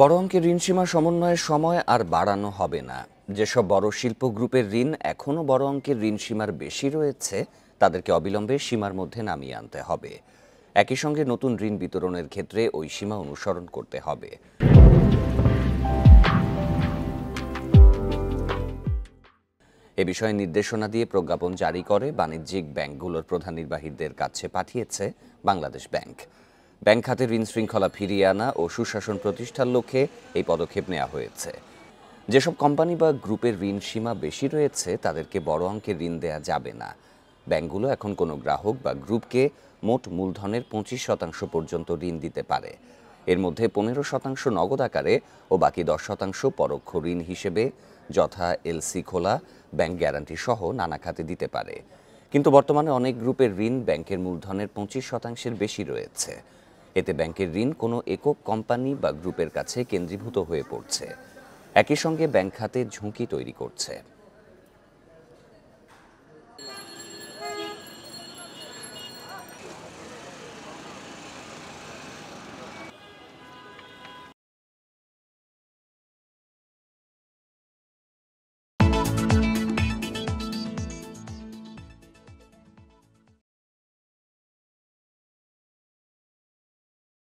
বড় অঙ্কের ঋণ সীমা সমন্বয়ের সময় আর বাড়ানো হবে না যেসব বড় শিল্প গ্রুপের ঋণ এখনও বড় অঙ্কের ঋণ সীমার বেশি রয়েছে তাদেরকে অবিলম্বে সীমার মধ্যে নামিয়ে আনতে হবে একই সঙ্গে নতুন ঋণ বিতরণের ক্ষেত্রে ওই সীমা অনুসরণ করতে হবে এ বিষয়ে নির্দেশনা দিয়ে প্রজ্ঞাপন জারি করে বাণিজ্যিক ব্যাংকগুলোর প্রধান নির্বাহীদের কাছে পাঠিয়েছে বাংলাদেশ ব্যাংক ব্যাংক খাতের ঋণ শৃঙ্খলা ফিরিয়ে আনা ও সুশাসন প্রতিষ্ঠার লক্ষ্যে এই পদক্ষেপ নেওয়া হয়েছে যেসব কোম্পানি বা গ্রুপের ঋণ সীমা বেশি রয়েছে তাদেরকে বড় অঙ্কের ঋণ দেয়া যাবে না ব্যাংকগুলো এখন কোনো গ্রাহক বা গ্রুপকে মোট মূলধনের পঁচিশ শতাংশ পর্যন্ত ঋণ দিতে পারে এর মধ্যে পনেরো শতাংশ নগদ আকারে ও বাকি দশ শতাংশ পরোক্ষ ঋণ হিসেবে যথা এলসি খোলা ব্যাংক গ্যারান্টি সহ নানা খাতে দিতে পারে কিন্তু বর্তমানে অনেক গ্রুপের ঋণ ব্যাংকের মূলধনের পঁচিশ শতাংশের বেশি রয়েছে এতে ব্যাংকের ঋণ কোনো একক কোম্পানি বা গ্রুপের কাছে কেন্দ্রীভূত হয়ে পড়ছে একই সঙ্গে ব্যাংক খাতে ঝুঁকি তৈরি করছে